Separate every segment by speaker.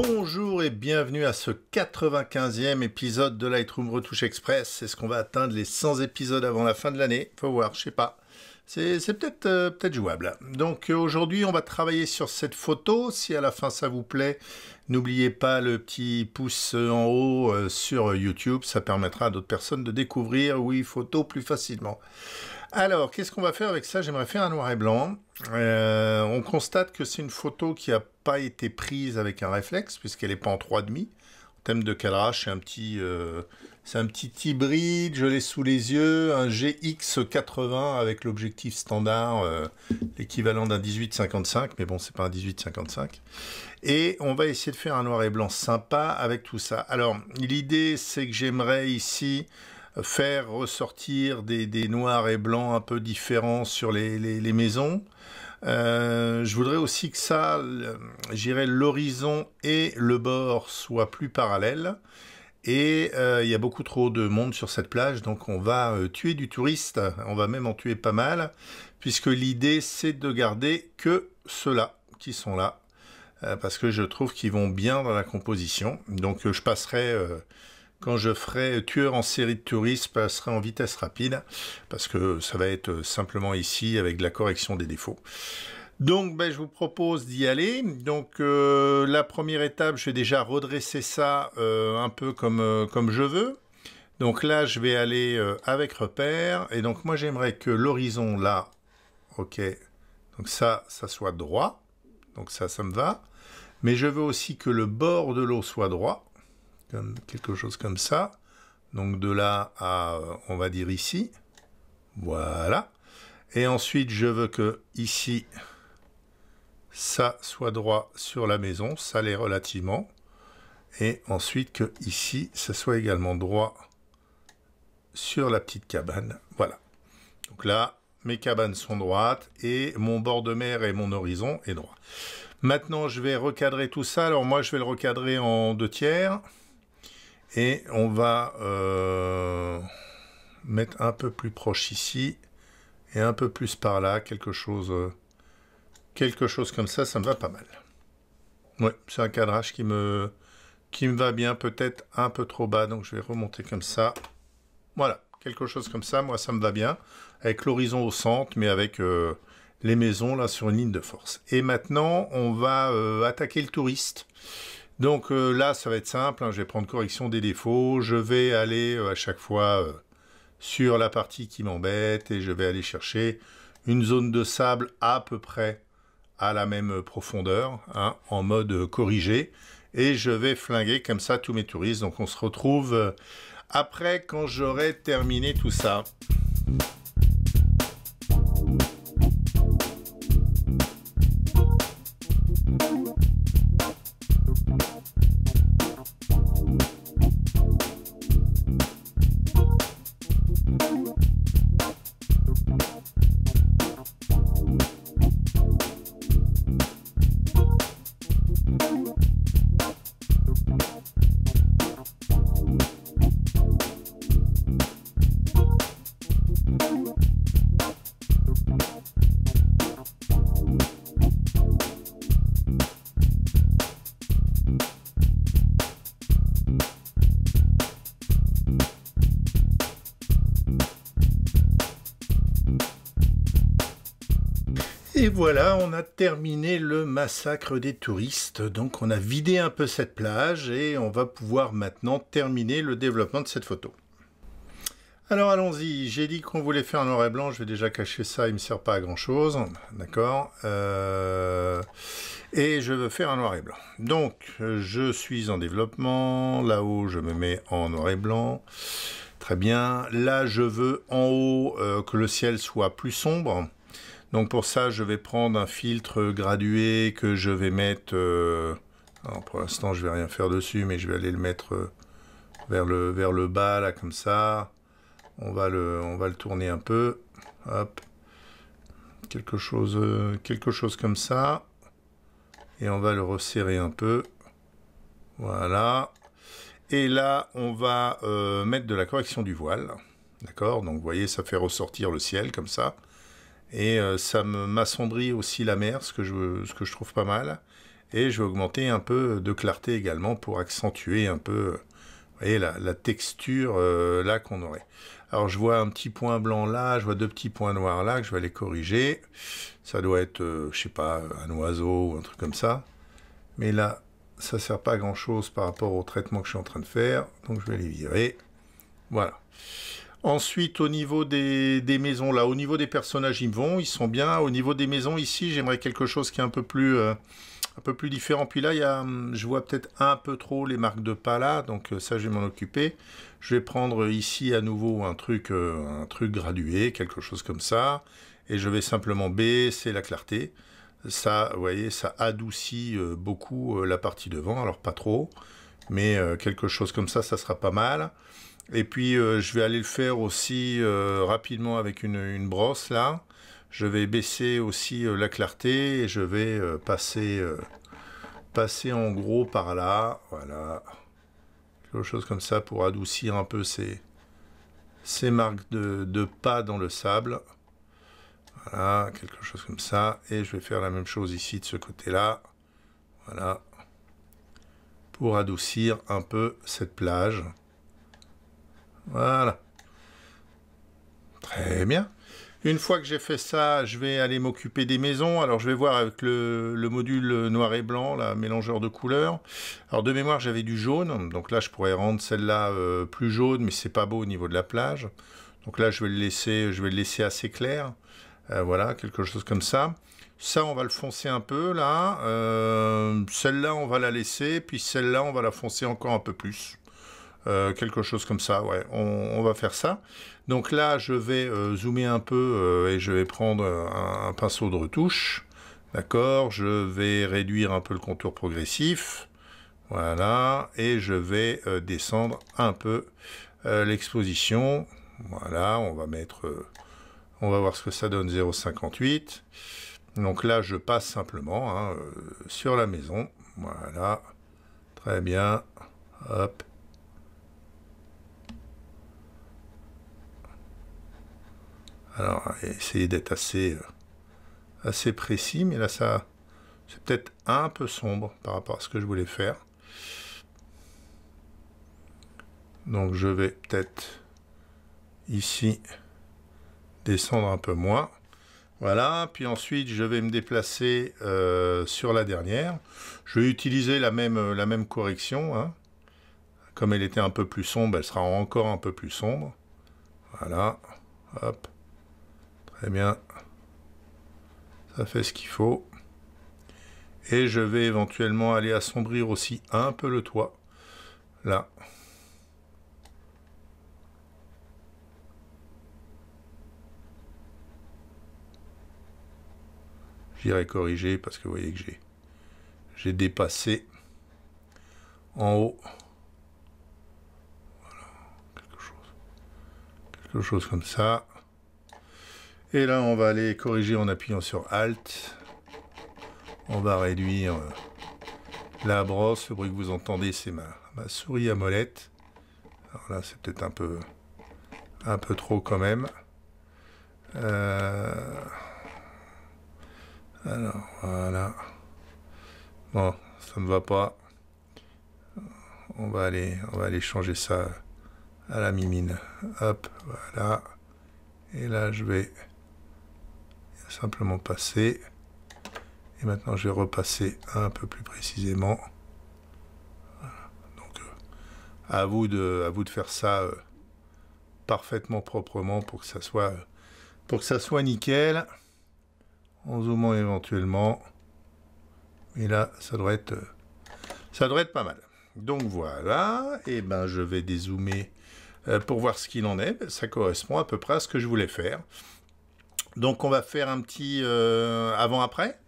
Speaker 1: Bonjour et bienvenue à ce 95e épisode de Lightroom Retouche Express. c'est ce qu'on va atteindre les 100 épisodes avant la fin de l'année Faut voir, je sais pas. C'est euh, peut-être jouable. Donc euh, aujourd'hui, on va travailler sur cette photo. Si à la fin ça vous plaît, n'oubliez pas le petit pouce en haut euh, sur YouTube. Ça permettra à d'autres personnes de découvrir oui photo plus facilement. Alors, qu'est-ce qu'on va faire avec ça J'aimerais faire un noir et blanc. Euh, on constate que c'est une photo qui n'a pas été prise avec un réflexe, puisqu'elle n'est pas en 3,5. En thème de cadrage, c'est un petit... Euh, c'est un petit hybride, je l'ai sous les yeux, un GX80 avec l'objectif standard, euh, l'équivalent d'un 18-55, mais bon, c'est pas un 18-55. Et on va essayer de faire un noir et blanc sympa avec tout ça. Alors, l'idée, c'est que j'aimerais ici faire ressortir des, noirs et blancs un peu différents sur les, maisons. Euh, je voudrais aussi que ça, j'irais l'horizon et le bord soient plus parallèles. Et euh, il y a beaucoup trop de monde sur cette plage, donc on va euh, tuer du touriste, on va même en tuer pas mal, puisque l'idée c'est de garder que ceux-là qui sont là, parce que je trouve qu'ils vont bien dans la composition. Donc je passerai quand je ferai tueur en série de touristes passerai en vitesse rapide parce que ça va être simplement ici avec la correction des défauts. Donc, ben, je vous propose d'y aller. Donc, euh, la première étape, je vais déjà redresser ça euh, un peu comme, euh, comme je veux. Donc là, je vais aller avec repère. Et donc, moi, j'aimerais que l'horizon, là, OK, donc ça, ça soit droit. Donc ça, ça me va. Mais je veux aussi que le bord de l'eau soit droit quelque chose comme ça. Donc de là à, on va dire ici. Voilà. Et ensuite, je veux que ici, ça soit droit sur la maison. Ça l'est relativement. Et ensuite que ici, ça soit également droit sur la petite cabane. Voilà. Donc là, mes cabanes sont droites et mon bord de mer et mon horizon est droit. Maintenant, je vais recadrer tout ça. Alors moi, je vais le recadrer en deux tiers. Et on va euh, mettre un peu plus proche ici et un peu plus par là, quelque chose, euh, quelque chose comme ça, ça me va pas mal. Ouais, c'est un cadrage qui me, qui me va bien, peut-être un peu trop bas, donc je vais remonter comme ça. Voilà, quelque chose comme ça, moi ça me va bien, avec l'horizon au centre, mais avec euh, les maisons là sur une ligne de force. Et maintenant, on va attaquer le touriste. Donc euh, là, ça va être simple, hein. je vais prendre correction des défauts, je vais aller euh, à chaque fois euh, sur la partie qui m'embête et je vais aller chercher une zone de sable à peu près à la même profondeur, hein, en mode corrigé, et je vais flinguer comme ça tous mes touristes. Donc on se retrouve après quand j'aurai terminé tout ça. voilà, on a terminé le massacre des touristes. Donc on a vidé un peu cette plage et on va pouvoir maintenant terminer le développement de cette photo. Alors allons-y, j'ai dit qu'on voulait faire un noir et blanc, je vais déjà cacher ça, il ne me sert pas à grand chose, d'accord euh, Et je veux faire un noir et blanc. Donc je suis en développement, là-haut je me mets en noir et blanc, très bien. Là je veux en haut euh, que le ciel soit plus sombre, donc pour ça, je vais prendre un filtre gradué que je vais mettre... Euh, pour l'instant, je vais rien faire dessus, mais je vais aller le mettre euh, vers le, vers le bas, là, comme ça. On va le, on va le tourner un peu. Hop. Quelque chose, euh, quelque chose comme ça. Et on va le resserrer un peu. Voilà. Et là, on va mettre de la correction du voile. D'accord Donc, vous voyez, ça fait ressortir le ciel comme ça et euh, ça m'assombrit aussi la mer, ce que, je, ce que je trouve pas mal. Et je vais augmenter un peu de clarté également pour accentuer un peu euh, la, texture euh, là qu'on aurait. Alors je vois un petit point blanc là, je vois deux petits points noirs là que je vais aller corriger. Ça doit être, je je sais pas, un oiseau ou un truc comme ça. Mais là, ça ne sert pas à grand chose par rapport au traitement que je suis en train de faire. Donc je vais les virer. Voilà. Ensuite, au niveau des, maisons, là, au niveau des personnages, ils vont, ils sont bien. Au niveau des maisons, ici, j'aimerais quelque chose qui est un peu plus, euh, un peu plus différent. Puis là, il y a, hum, je vois peut-être un peu trop les marques de pas là, donc euh, ça, je vais m'en occuper. Je vais prendre ici à nouveau un truc, euh, un truc gradué, quelque chose comme ça. Et je vais simplement baisser la clarté. Ça, vous voyez, ça adoucit beaucoup la partie devant, alors pas trop. Mais quelque chose comme ça, ça sera pas mal. Et puis euh, je vais aller le faire aussi euh, rapidement avec une, brosse là. Je vais baisser aussi euh, la clarté et je vais passer, en gros par là. Voilà. Quelque chose comme ça pour adoucir un peu ces, marques de, de pas dans le sable. Voilà, quelque chose comme ça. Et je vais faire la même chose ici de ce côté-là. Voilà. Pour adoucir un peu cette plage. Voilà. Très bien. Une fois que j'ai fait ça, je vais aller m'occuper des maisons. Alors je vais voir avec le, module noir et blanc, la mélangeur de couleurs. Alors de mémoire, j'avais du jaune. Donc là, je pourrais rendre celle-là euh, plus jaune, mais c'est pas beau au niveau de la plage. Donc là, je vais le laisser, je vais le laisser assez clair. Euh, voilà, quelque chose comme ça. Ça, on va le foncer un peu, là. Euh, celle-là, on va la laisser. Puis celle-là, on va la foncer encore un peu plus. Euh, quelque chose comme ça, ouais. On, va faire ça. Donc là, je vais euh, zoomer un peu euh, et je vais prendre un, pinceau de retouche. D'accord Je vais réduire un peu le contour progressif. Voilà. Et je vais descendre un peu l'exposition. Voilà, on va mettre... on va voir ce que ça donne 0,58. Donc là, je passe simplement hein, sur la maison. Voilà. Très bien. Hop. Alors, essayez d'être assez, euh, assez précis, mais là, ça, c'est peut-être un peu sombre par rapport à ce que je voulais faire. Donc, je vais peut-être ici descendre un peu moins. Voilà, puis ensuite je vais me déplacer euh, sur la dernière. Je vais utiliser la même, la même correction. Hein. Comme elle était un peu plus sombre, elle sera encore un peu plus sombre. Voilà, hop. Eh bien, ça fait ce qu'il faut. Et je vais éventuellement aller assombrir aussi un peu le toit. Là. J'irai corriger parce que vous voyez que j'ai j'ai dépassé en haut. Voilà, quelque chose. Quelque chose comme ça. Et là, on va aller corriger en appuyant sur Alt. On va réduire euh, la brosse. Le bruit que vous entendez, c'est ma, souris à molette. Alors là, c'est peut-être un peu, un peu trop quand même. Euh, alors, voilà. Bon, ça ne va pas. On va aller, on va aller changer ça à la mimine. Hop, voilà. Et là, je vais simplement passer. Et maintenant, je vais repasser un peu plus précisément. Donc, euh, à, vous de, à vous de faire ça euh, parfaitement proprement pour que ça soit, pour que ça soit nickel. En zoomant éventuellement. Et là, ça doit être, euh, ça doit être pas mal. Donc voilà, et ben je vais dézoomer pour voir ce qu'il en est. Ça correspond à peu près à ce que je voulais faire. Donc on va faire un petit euh, avant-après.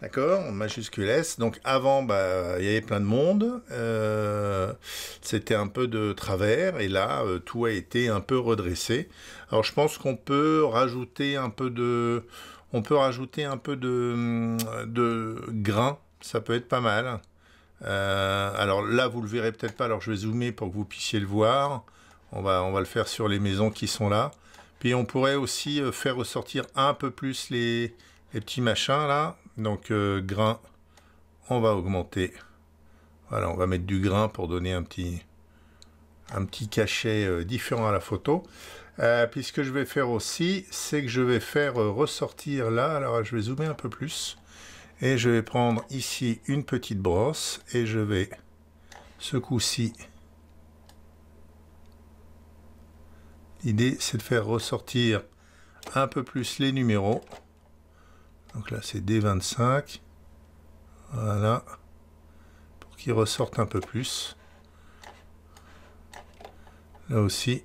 Speaker 1: D'accord Majuscule S. Donc avant, bah, il y avait plein de monde. Euh, c'était un peu de travers. Et là, euh, tout a été un peu redressé. Alors je pense qu'on peut rajouter un peu de... On peut rajouter un peu grain. Ça peut être pas mal. alors là, vous le verrez peut-être pas. Alors je vais zoomer pour que vous puissiez le voir. va, on va le faire sur les maisons qui sont là. Puis on pourrait aussi euh, faire ressortir un peu plus les, petits machins là. Donc euh, grain, on va augmenter. Voilà, on va mettre du grain pour donner un petit, un petit cachet euh, différent à la photo. puis ce que je vais faire aussi, c'est que je vais faire ressortir là. Alors je vais zoomer un peu plus. Et je vais prendre ici une petite brosse et je vais ce coup-ci L'idée, c'est de faire ressortir un peu plus les numéros. Donc là, c'est D25. Voilà. Pour qu'ils ressortent un peu plus. Là aussi,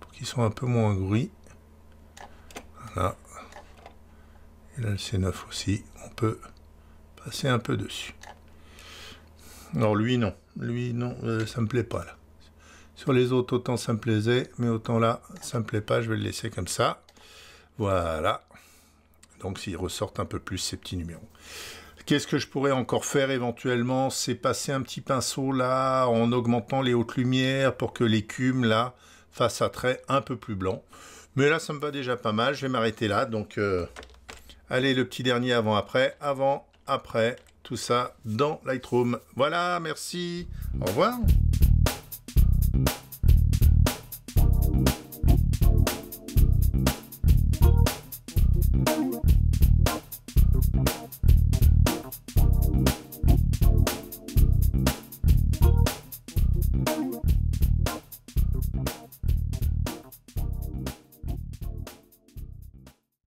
Speaker 1: pour qu'ils soient un peu moins gris. Voilà. Et là, le C9 aussi. On peut passer un peu dessus. Alors lui, non. Lui, non, euh, ça me plaît pas là. Sur les autres, autant ça me plaisait, mais autant là, ça me plaît pas. Je vais le laisser comme ça. Voilà. Donc, s'ils ressortent un peu plus ces petits numéros. Qu'est-ce que je pourrais encore faire éventuellement C'est passer un petit pinceau là, en augmentant les hautes lumières pour que l'écume là fasse un trait un peu plus blanc. Mais là, ça me va déjà pas mal. Je vais m'arrêter là. Donc, euh, allez, le petit dernier avant-après. Avant, après, tout ça dans Lightroom. Voilà, merci. Au revoir.